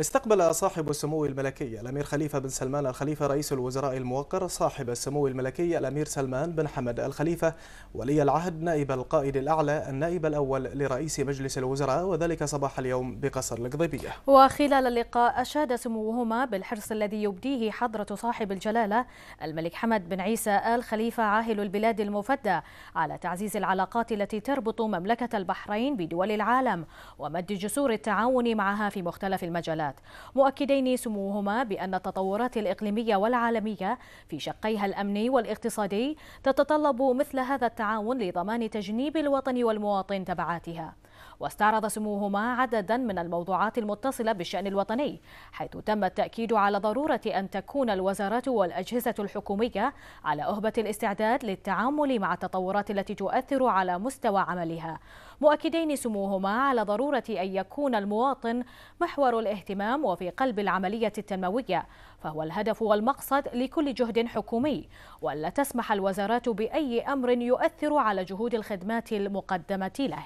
استقبل صاحب السمو الملكي الأمير خليفة بن سلمان الخليفة رئيس الوزراء الموقر صاحب السمو الملكي الأمير سلمان بن حمد الخليفة ولي العهد نائب القائد الأعلى النائب الأول لرئيس مجلس الوزراء وذلك صباح اليوم بقصر القضيبية وخلال اللقاء أشاد سموهما بالحرص الذي يبديه حضرة صاحب الجلالة الملك حمد بن عيسى آل خليفة عاهل البلاد المفدى على تعزيز العلاقات التي تربط مملكة البحرين بدول العالم ومد جسور التعاون معها في مختلف المجالات المعدلات مؤكدين سموهما بأن التطورات الإقليمية والعالمية في شقيها الأمني والاقتصادي تتطلب مثل هذا التعاون لضمان تجنيب الوطن والمواطن تبعاتها واستعرض سموهما عددا من الموضوعات المتصلة بالشأن الوطني حيث تم التأكيد على ضرورة أن تكون الوزارات والأجهزة الحكومية على أهبة الاستعداد للتعامل مع التطورات التي تؤثر على مستوى عملها مؤكدين سموهما على ضرورة أن يكون المواطن محور الاهتمام وفي قلب العملية التنموية فهو الهدف والمقصد لكل جهد حكومي ولا تسمح الوزارات بأي أمر يؤثر على جهود الخدمات المقدمة له